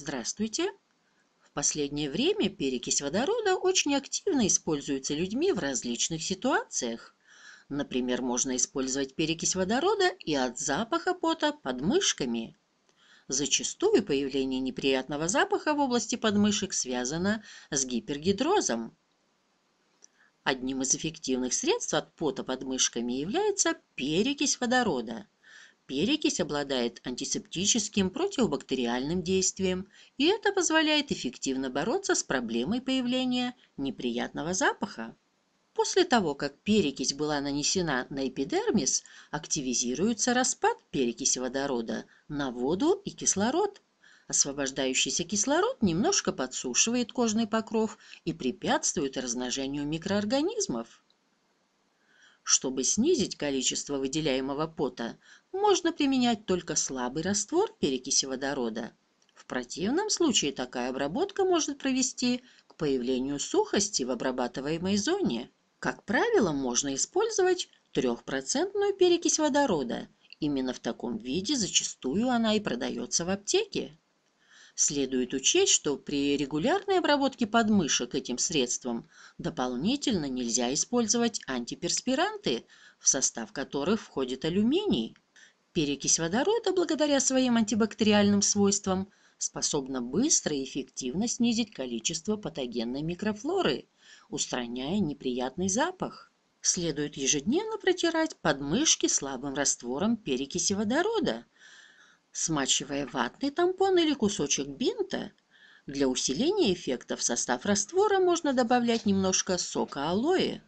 Здравствуйте! В последнее время перекись водорода очень активно используется людьми в различных ситуациях. Например, можно использовать перекись водорода и от запаха пота под мышками. Зачастую появление неприятного запаха в области подмышек связано с гипергидрозом. Одним из эффективных средств от пота под мышками является перекись водорода – Перекись обладает антисептическим, противобактериальным действием, и это позволяет эффективно бороться с проблемой появления неприятного запаха. После того, как перекись была нанесена на эпидермис, активизируется распад перекиси водорода на воду и кислород. Освобождающийся кислород немножко подсушивает кожный покров и препятствует размножению микроорганизмов. Чтобы снизить количество выделяемого пота, можно применять только слабый раствор перекиси водорода. В противном случае такая обработка может провести к появлению сухости в обрабатываемой зоне. Как правило, можно использовать трехпроцентную перекись водорода. Именно в таком виде зачастую она и продается в аптеке. Следует учесть, что при регулярной обработке подмышек этим средством дополнительно нельзя использовать антиперспиранты, в состав которых входит алюминий. Перекись водорода, благодаря своим антибактериальным свойствам, способна быстро и эффективно снизить количество патогенной микрофлоры, устраняя неприятный запах. Следует ежедневно протирать подмышки слабым раствором перекиси водорода, Смачивая ватный тампон или кусочек бинта, для усиления эффекта в состав раствора можно добавлять немножко сока алоэ.